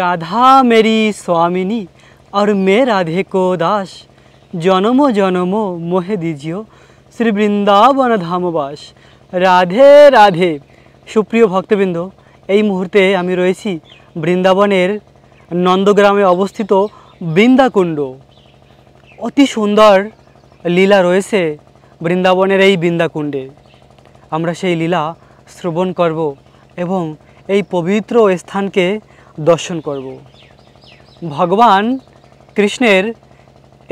রাধা মেরি স্বামিনী আর মে রাধে কো দাস জনম জনম মোহে দিজিও শ্রী বৃন্দাবন ধামবাস রাধে রাধে সুপ্রিয় ভক্তবৃন্দ এই মুহূর্তে আমি রয়েছি বৃন্দাবনের নন্দগ্রামে অবস্থিত বৃন্দাকুণ্ড অতি সুন্দর লীলা রয়েছে বৃন্দাবনের এই বৃন্দাকুণ্ডে আমরা সেই লীলা শ্রবণ করব এবং এই পবিত্র স্থানকে দর্শন করব ভগবান কৃষ্ণের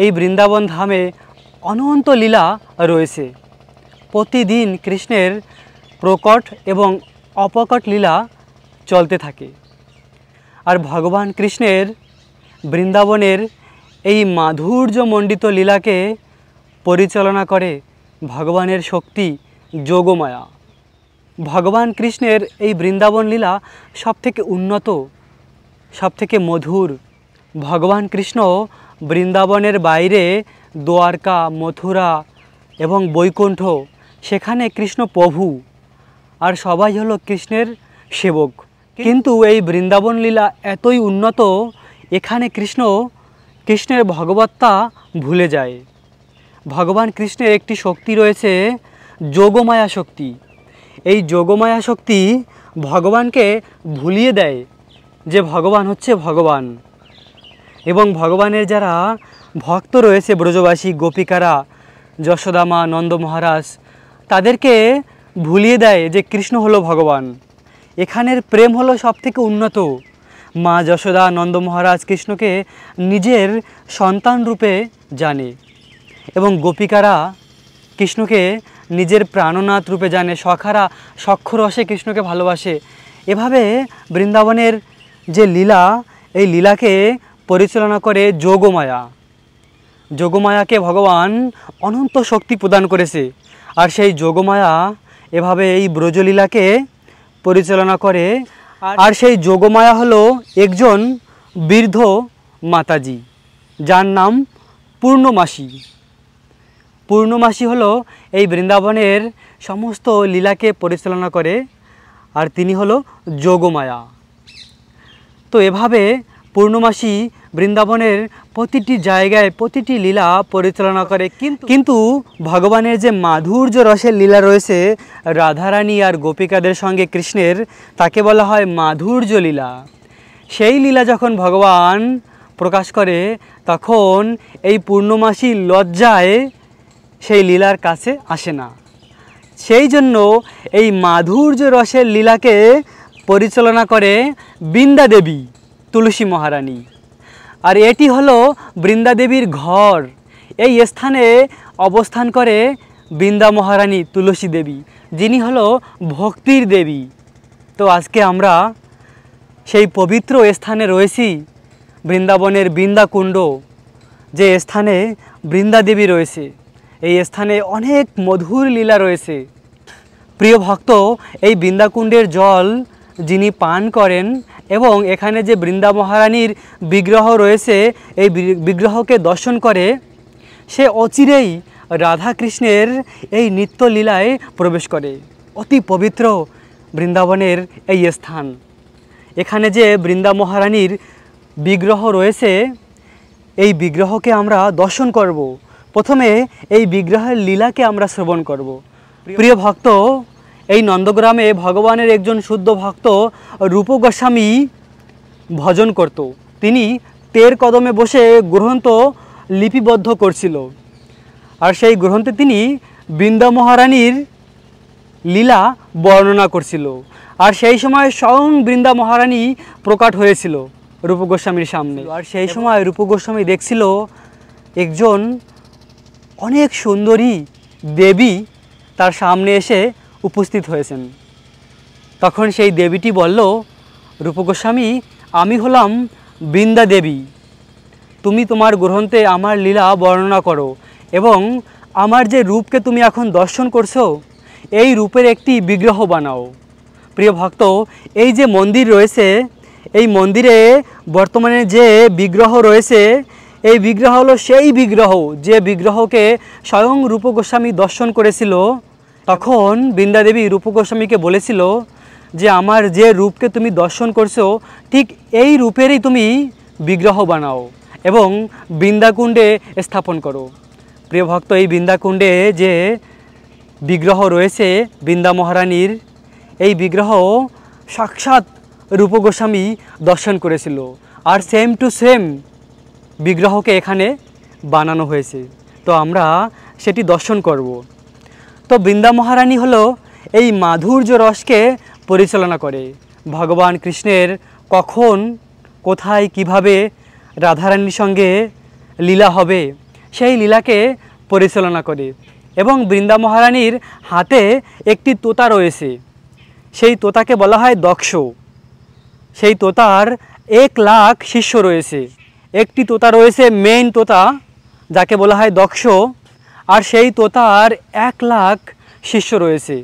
এই বৃন্দাবন ধামে অনন্ত লীলা রয়েছে প্রতিদিন কৃষ্ণের প্রকট এবং অপকট লীলা চলতে থাকে আর ভগবান কৃষ্ণের বৃন্দাবনের এই মাধুর্যমণ্ডিত লীলাকে পরিচালনা করে ভগবানের শক্তি যোগমায়া ভগবান কৃষ্ণের এই বৃন্দাবন লীলা সবথেকে উন্নত সবথেকে মধুর ভগবান কৃষ্ণ বৃন্দাবনের বাইরে দোয়ারকা মথুরা এবং বৈকুণ্ঠ সেখানে কৃষ্ণ প্রভু আর সবাই হলো কৃষ্ণের সেবক কিন্তু এই বৃন্দাবন লীলা এতই উন্নত এখানে কৃষ্ণ কৃষ্ণের ভগবত্তা ভুলে যায় ভগবান কৃষ্ণের একটি শক্তি রয়েছে যোগমায়া শক্তি এই যোগমায়া শক্তি ভগবানকে ভুলিয়ে দেয় যে ভগবান হচ্ছে ভগবান এবং ভগবানের যারা ভক্ত রয়েছে ব্রজবাসী গোপিকারা যশোদামা নন্দ মহারাজ তাদেরকে ভুলিয়ে দেয় যে কৃষ্ণ হলো ভগবান এখানের প্রেম হলো সব থেকে উন্নত মা যশোদা নন্দ মহারাজ কৃষ্ণকে নিজের সন্তান রূপে জানে এবং গোপিকারা কৃষ্ণকে নিজের প্রাণনাথ রূপে জানে সখারা সক্ষরসে কৃষ্ণকে ভালোবাসে এভাবে বৃন্দাবনের যে লীলা এই লীলাকে পরিচালনা করে যোগমায়া যোগমায়াকে ভগবান অনন্ত শক্তি প্রদান করেছে আর সেই যোগমায়া এভাবে এই ব্রজলীলাকে পরিচালনা করে আর সেই যোগমায়া হলো একজন বৃদ্ধ মাতাজি যার নাম পূর্ণমাসী পূর্ণমাসী হলো এই বৃন্দাবনের সমস্ত লীলাকে পরিচালনা করে আর তিনি হলো যোগমায়া তো এভাবে পূর্ণমাসী বৃন্দাবনের প্রতিটি জায়গায় প্রতিটি লীলা পরিচালনা করে কিন্তু কিন্তু ভগবানের যে মাধুর্য রসের লীলা রয়েছে রাধারানী আর গোপিকাদের সঙ্গে কৃষ্ণের তাকে বলা হয় মাধুর্য লীলা সেই লীলা যখন ভগবান প্রকাশ করে তখন এই পূর্ণমাসী লজ্জায় সেই লীলার কাছে আসে না সেই জন্য এই মাধুর্য রসের লীলাকে পরিচালনা করে বৃন্দা দেবী তুলসী মহারানী আর এটি হলো বৃন্দা দেবীর ঘর এই স্থানে অবস্থান করে বৃন্দা মহারানী তুলসী দেবী যিনি হল ভক্তির দেবী তো আজকে আমরা সেই পবিত্র স্থানে রয়েছি বৃন্দাবনের বৃন্দাকুণ্ড যে স্থানে বৃন্দা দেবী রয়েছে এই স্থানে অনেক মধুর লীলা রয়েছে প্রিয় ভক্ত এই বৃন্দাকুণ্ডের জল যিনি পান করেন এবং এখানে যে বৃন্দা মহারানীর বিগ্রহ রয়েছে এই বিগ্রহকে দর্শন করে সে অচিরেই রাধাকৃষ্ণের এই নিত্যলীলায় প্রবেশ করে অতি পবিত্র বৃন্দাবনের এই স্থান এখানে যে বৃন্দা মহারানীর বিগ্রহ রয়েছে এই বিগ্রহকে আমরা দর্শন করব। প্রথমে এই বিগ্রহের লীলাকে আমরা শ্রবণ করব। প্রিয় ভক্ত এই নন্দগ্রামে ভগবানের একজন শুদ্ধ ভক্ত রূপ গোস্বামী ভজন করত তিনি তের কদমে বসে গ্রন্থ লিপিবদ্ধ করছিল আর সেই গ্রন্থে তিনি বৃন্দা মহারানীর লীলা বর্ণনা করছিল আর সেই সময় স্বয়ং বৃন্দা মহারানী প্রকাট হয়েছিল রূপ গোস্বামীর সামনে আর সেই সময় রূপ গোস্বামী দেখছিল একজন অনেক সুন্দরী দেবী তার সামনে এসে উপস্থিত হয়েছেন তখন সেই দেবীটি বলল রূপগোস্বামী আমি হলাম বৃন্দা দেবী তুমি তোমার গ্রন্থে আমার লীলা বর্ণনা করো এবং আমার যে রূপকে তুমি এখন দর্শন করছো এই রূপের একটি বিগ্রহ বানাও প্রিয় ভক্ত এই যে মন্দির রয়েছে এই মন্দিরে বর্তমানে যে বিগ্রহ রয়েছে এই বিগ্রহ হলো সেই বিগ্রহ যে বিগ্রহকে স্বয়ং রূপ গোস্বামী দর্শন করেছিল তখন বৃন্দাদেবী রূপ গোস্বামীকে বলেছিল যে আমার যে রূপকে তুমি দর্শন করছো ঠিক এই রূপেরই তুমি বিগ্রহ বানাও এবং বৃন্দাকুণ্ডে স্থাপন করো প্রিয় ভক্ত এই বৃন্দাকুণ্ডে যে বিগ্রহ রয়েছে বৃন্দা মহারানীর এই বিগ্রহ সাক্ষাৎ রূপ গোস্বামী দর্শন করেছিল আর সেম টু সেম বিগ্রহকে এখানে বানানো হয়েছে তো আমরা সেটি দর্শন করব তো বৃন্দা মহারানী হলো এই মাধুর্য রসকে পরিচালনা করে ভগবান কৃষ্ণের কখন কোথায় কিভাবে রাধারানীর সঙ্গে লীলা হবে সেই লীলাকে পরিচালনা করে এবং বৃন্দা মহারানীর হাতে একটি তোতা রয়েছে সেই তোতাকে বলা হয় দক্ষ সেই তোতার এক লাখ শিষ্য রয়েছে একটি তোতা রয়েছে মেইন তোতা যাকে বলা হয় দক্ষ আর সেই তোতার এক লাখ শিষ্য রয়েছে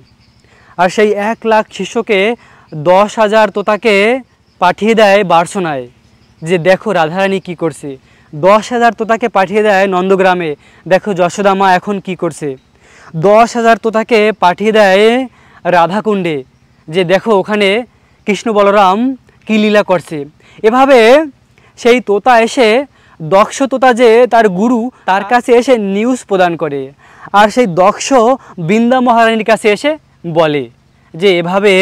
আর সেই এক লাখ শিষ্যকে দশ হাজার তোতাকে পাঠিয়ে দেয় বার্সনায় যে দেখো রাধারানী কি করছে দশ হাজার তোতাকে পাঠিয়ে দেয় নন্দগ্রামে দেখো যশোদা মা এখন কি করছে দশ হাজার তোতাকে পাঠিয়ে দেয় রাধাকুণ্ডে যে দেখো ওখানে কৃষ্ণ বলরাম কী লীলা করছে এভাবে সেই তোতা এসে তোতা যে তার গুরু তার হ্যাঁ। কাছে এসে নিউজ প্রদান করে আর সেই দক্ষ বৃন্দা মহারানীর কাছে এসে বলে যে এভাবে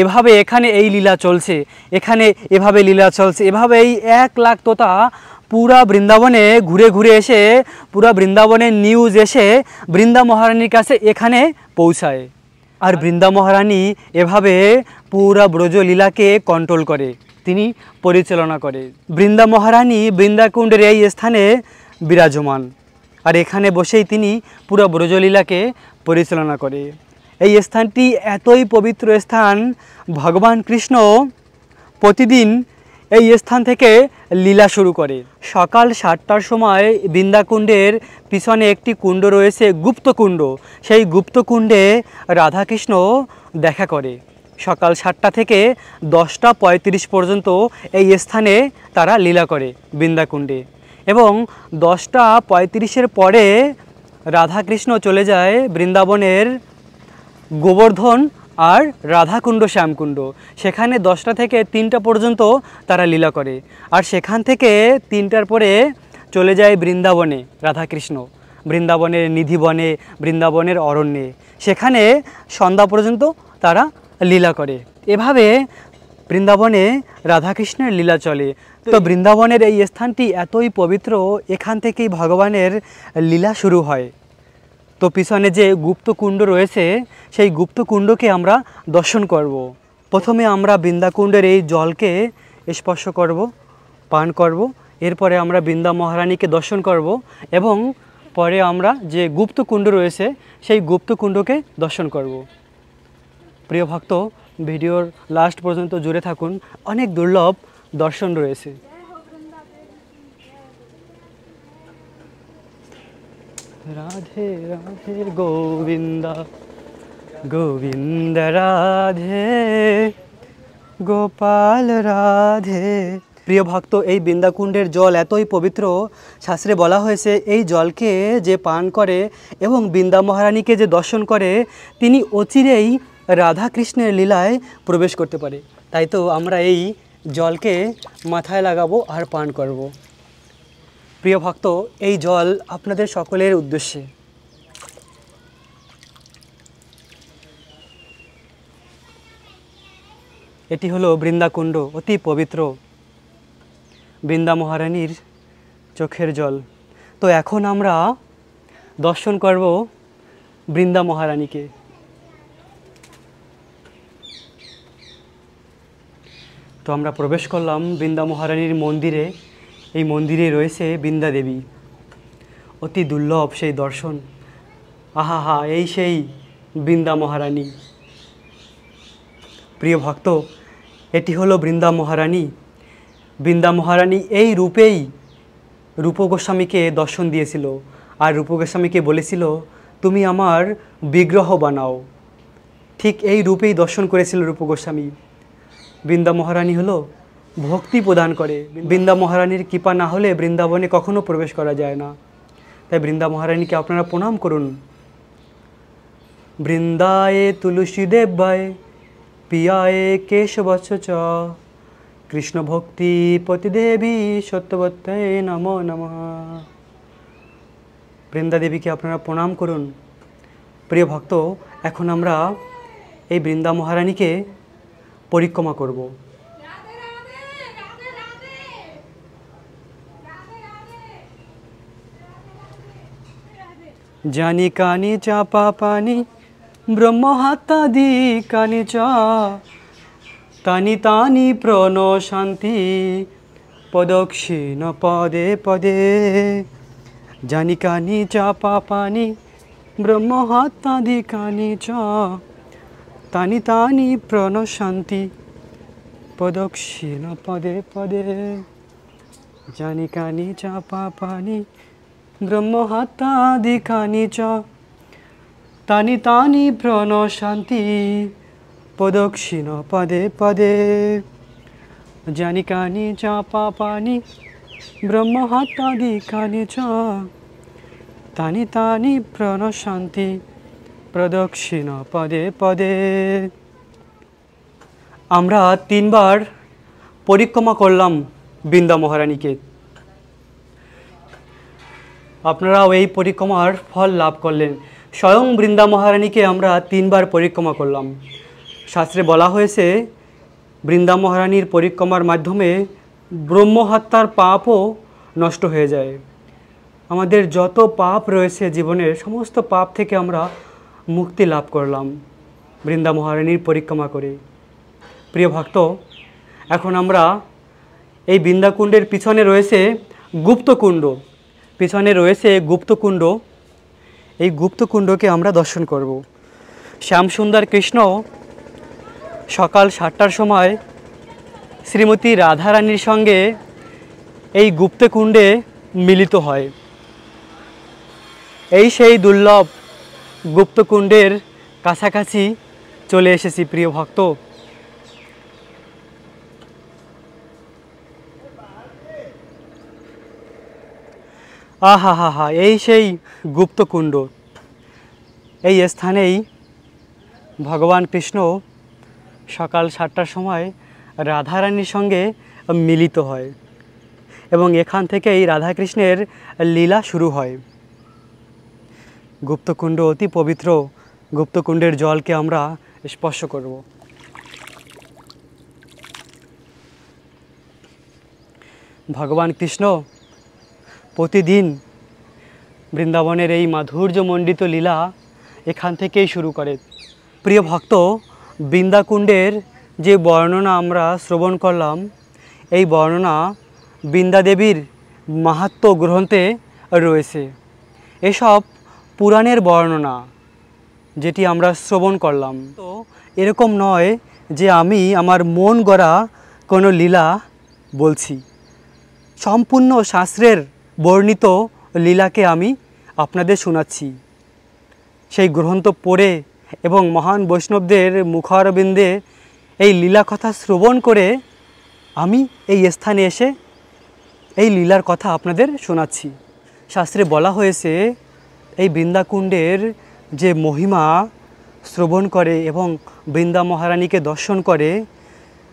এভাবে এখানে এই লীলা চলছে এখানে এভাবে লীলা চলছে এভাবে এই এক লাখ তোতা পুরা বৃন্দাবনে ঘুরে ঘুরে এসে পুরা বৃন্দাবনে নিউজ এসে বৃন্দা মহারানীর কাছে এখানে পৌঁছায় আর হ্যাঁ। বৃন্দা মহারানী এভাবে পুরা ব্রজলীলাকে কন্ট্রোল করে তিনি পরিচালনা করে বৃন্দা মহারানী বৃন্দাকুণ্ডের এই স্থানে বিরাজমান আর এখানে বসেই তিনি পুরো ব্রজলীলাকে পরিচালনা করে এই স্থানটি এতই পবিত্র স্থান ভগবান কৃষ্ণ প্রতিদিন এই স্থান থেকে লীলা শুরু করে সকাল সাতটার সময় বৃন্দাকুণ্ডের পিছনে একটি কুণ্ড রয়েছে গুপ্তকুণ্ড সেই গুপ্তকুণ্ডে রাধাকৃষ্ণ দেখা করে সকাল সাতটা থেকে দশটা পঁয়ত্রিশ পর্যন্ত এই স্থানে তারা লীলা করে বৃন্দাকুণ্ডে এবং দশটা পঁয়ত্রিশের পরে রাধাকৃষ্ণ চলে যায় বৃন্দাবনের গোবর্ধন আর রাধাকুণ্ড শ্যামকুণ্ড সেখানে দশটা থেকে তিনটা পর্যন্ত তারা লীলা করে আর সেখান থেকে তিনটার পরে চলে যায় বৃন্দাবনে রাধাকৃষ্ণ বৃন্দাবনের নিধিবনে বৃন্দাবনের অরণ্যে সেখানে সন্ধ্যা পর্যন্ত তারা লীলা করে এভাবে বৃন্দাবনে রাধাকৃষ্ণের লীলা চলে তো বৃন্দাবনের এই স্থানটি এতই পবিত্র এখান থেকেই ভগবানের লীলা শুরু হয় তো পিছনে যে গুপ্তকুণ্ড রয়েছে সেই গুপ্তকুণ্ডকে আমরা দর্শন করব। প্রথমে আমরা বৃন্দাকুণ্ডের এই জলকে স্পর্শ করব পান করব এরপরে আমরা বৃন্দা মহারানীকে দর্শন করব এবং পরে আমরা যে গুপ্তকুণ্ড রয়েছে সেই গুপ্তকুণ্ডকে দর্শন করব প্রিয় ভক্ত ভিডিওর লাস্ট পর্যন্ত জুড়ে থাকুন অনেক দুর্লভ দর্শন রয়েছে রাধে রাধে গোবিন্দা গোবিন্দ রাধে গোপাল রাধে প্রিয় ভক্ত এই বৃন্দাকুণ্ডের জল এতই পবিত্র শাস্ত্রে বলা হয়েছে এই জলকে যে পান করে এবং বৃন্দা মহারানীকে যে দর্শন করে তিনি অচিরেই রাধা কৃষ্ণের লীলায় প্রবেশ করতে পারে তাই তো আমরা এই জলকে মাথায় লাগাবো আর পান করব প্রিয় ভক্ত এই জল আপনাদের সকলের উদ্দেশ্যে এটি হলো বৃন্দাকুণ্ড অতি পবিত্র বৃন্দা মহারানীর চোখের জল তো এখন আমরা দর্শন করব বৃন্দা মহারানীকে তো আমরা প্রবেশ করলাম বৃন্দা মহারানীর মন্দিরে এই মন্দিরে রয়েছে বৃন্দা দেবী অতি দুর্লভ সেই দর্শন আহা হা এই সেই বৃন্দা মহারানী প্রিয় ভক্ত এটি হলো বৃন্দা মহারানী বৃন্দা মহারানী এই রূপেই রূপ গোস্বামীকে দর্শন দিয়েছিল আর রূপ গোস্বামীকে বলেছিল তুমি আমার বিগ্রহ বানাও ঠিক এই রূপেই দর্শন করেছিল রূপ গোস্বামী বৃন্দা মহারানী হলো ভক্তি প্রদান করে বৃন্দা মহারানীর কৃপা না হলে বৃন্দাবনে কখনো প্রবেশ করা যায় না তাই বৃন্দা মহারানীকে আপনারা প্রণাম করুন বৃন্দায়ে তুলসী দেব্যায় পিয়ায়ে কেশব চ কৃষ্ণ ভক্তি পতিদেবী সত্যবত্তায় নম নম বৃন্দা দেবীকে আপনারা প্রণাম করুন প্রিয় ভক্ত এখন আমরা এই বৃন্দা মহারানীকে পরিক্রমা করব জানি কানি চাপা পানি ব্রহ্মহাত্মাদি কানি চ তানি তানি প্রণ শান্তি পদক্ষিণ পদে পদে জানি কানি চাপা পানি ব্রহ্মহাত্মাদি কানি চ তানি তানি প্রণশান্তি প্রদক্ষিণ পদে পদে জানি কানি চ পাপানি ব্রহ্মহাত্তাদি কানি চ তানি তানি প্রণশান্তি প্রদক্ষিণ পদে পদে জানি কানি চ পাপানি ব্রহ্মহাত্তাদি কানি চ তানি তানি প্রণশান্তি প্রদক্ষিণ পদে পদে আমরা তিনবার পরিক্রমা করলাম বৃন্দা মহারানীকে আপনারাও এই পরিক্রমার ফল লাভ করলেন স্বয়ং বৃন্দা মহারানীকে আমরা তিনবার পরিক্রমা করলাম শাস্ত্রে বলা হয়েছে বৃন্দা মহারানীর পরিক্রমার মাধ্যমে ব্রহ্মহত্যার পাপও নষ্ট হয়ে যায় আমাদের যত পাপ রয়েছে জীবনের সমস্ত পাপ থেকে আমরা মুক্তি লাভ করলাম বৃন্দা মহারানীর পরিক্রমা করে প্রিয় ভক্ত এখন আমরা এই বৃন্দাকুণ্ডের পিছনে রয়েছে গুপ্তকুণ্ড পিছনে রয়েছে গুপ্তকুণ্ড এই গুপ্তকুণ্ডকে আমরা দর্শন করব শ্যামসুন্দর কৃষ্ণ সকাল সাতটার সময় শ্রীমতী রাধারানীর সঙ্গে এই গুপ্তকুণ্ডে মিলিত হয় এই সেই দুর্লভ গুপ্তকুণ্ডের কাছাকাছি চলে এসেছি প্রিয় ভক্ত আহা হা হা এই সেই গুপ্তকুণ্ড এই স্থানেই ভগবান কৃষ্ণ সকাল সাতটার সময় রাধারানীর সঙ্গে মিলিত হয় এবং এখান থেকেই রাধাকৃষ্ণের লীলা শুরু হয় গুপ্তকুণ্ড অতি পবিত্র গুপ্তকুণ্ডের জলকে আমরা স্পর্শ করব ভগবান কৃষ্ণ প্রতিদিন বৃন্দাবনের এই মাধুর্যমণ্ডিত লীলা এখান থেকেই শুরু করে প্রিয় ভক্ত বৃন্দাকুণ্ডের যে বর্ণনা আমরা শ্রবণ করলাম এই বর্ণনা বৃন্দাদেবীর মাহাত্ম গ্রন্থে রয়েছে এসব পুরাণের বর্ণনা যেটি আমরা শ্রবণ করলাম তো এরকম নয় যে আমি আমার মন গড়া কোনো লীলা বলছি সম্পূর্ণ শাস্ত্রের বর্ণিত লীলাকে আমি আপনাদের শোনাচ্ছি সেই গ্রন্থ পড়ে এবং মহান বৈষ্ণবদের মুখারবিন্দে এই লীলা কথা শ্রবণ করে আমি এই স্থানে এসে এই লীলার কথা আপনাদের শোনাচ্ছি শাস্ত্রে বলা হয়েছে এই বৃন্দাকুণ্ডের যে মহিমা শ্রবণ করে এবং বৃন্দা মহারানীকে দর্শন করে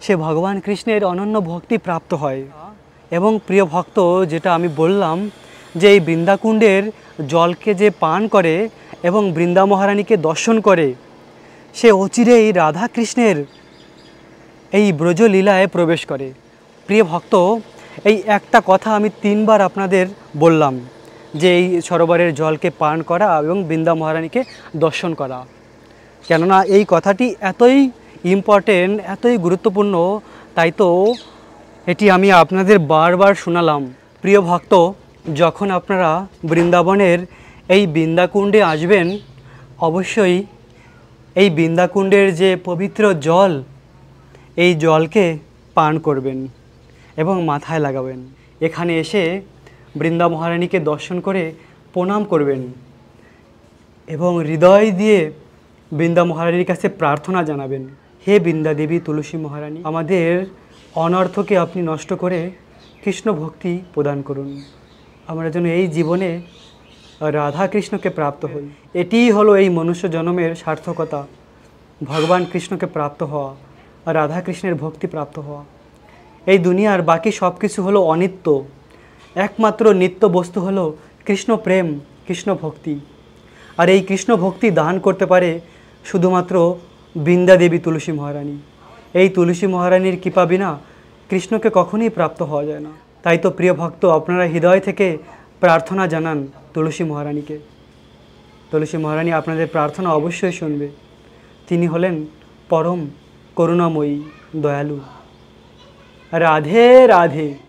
সে ভগবান কৃষ্ণের অনন্য ভক্তি প্রাপ্ত হয় এবং প্রিয় ভক্ত যেটা আমি বললাম যে এই বৃন্দাকুণ্ডের জলকে যে পান করে এবং বৃন্দা মহারানীকে দর্শন করে সে অচিরেই রাধা কৃষ্ণের এই ব্রজলীলায় প্রবেশ করে প্রিয় ভক্ত এই একটা কথা আমি তিনবার আপনাদের বললাম যে এই সরোবরের জলকে পান করা এবং বৃন্দা মহারানীকে দর্শন করা কেননা এই কথাটি এতই ইম্পর্টেন্ট এতই গুরুত্বপূর্ণ তাই তো এটি আমি আপনাদের বারবার শোনালাম প্রিয় ভক্ত যখন আপনারা বৃন্দাবনের এই বৃন্দাকুণ্ডে আসবেন অবশ্যই এই বৃন্দাকুণ্ডের যে পবিত্র জল এই জলকে পান করবেন এবং মাথায় লাগাবেন এখানে এসে বৃন্দা মহারানীকে দর্শন করে প্রণাম করবেন এবং হৃদয় দিয়ে বৃন্দা মহারানীর কাছে প্রার্থনা জানাবেন হে বৃন্দা দেবী তুলসী মহারানী আমাদের অনর্থকে আপনি নষ্ট করে কৃষ্ণ ভক্তি প্রদান করুন আমরা যেন এই জীবনে রাধা কৃষ্ণকে প্রাপ্ত হই এটিই হলো এই মনুষ্য জন্মের সার্থকতা ভগবান কৃষ্ণকে প্রাপ্ত হওয়া রাধা কৃষ্ণের ভক্তি প্রাপ্ত হওয়া এই দুনিয়ার বাকি সব কিছু হলো অনিত্য একমাত্র নিত্য বস্তু হলো কৃষ্ণ প্রেম কৃষ্ণ ভক্তি আর এই কৃষ্ণ ভক্তি দান করতে পারে শুধুমাত্র বৃন্দা দেবী তুলসী মহারানী এই তুলসী মহারানীর কৃপা বিনা কৃষ্ণকে কখনই প্রাপ্ত হওয়া যায় না তাই তো প্রিয় ভক্ত আপনারা হৃদয় থেকে প্রার্থনা জানান তুলসী মহারানীকে তুলসী মহারানী আপনাদের প্রার্থনা অবশ্যই শুনবে তিনি হলেন পরম করুণাময়ী দয়ালু রাধে রাধে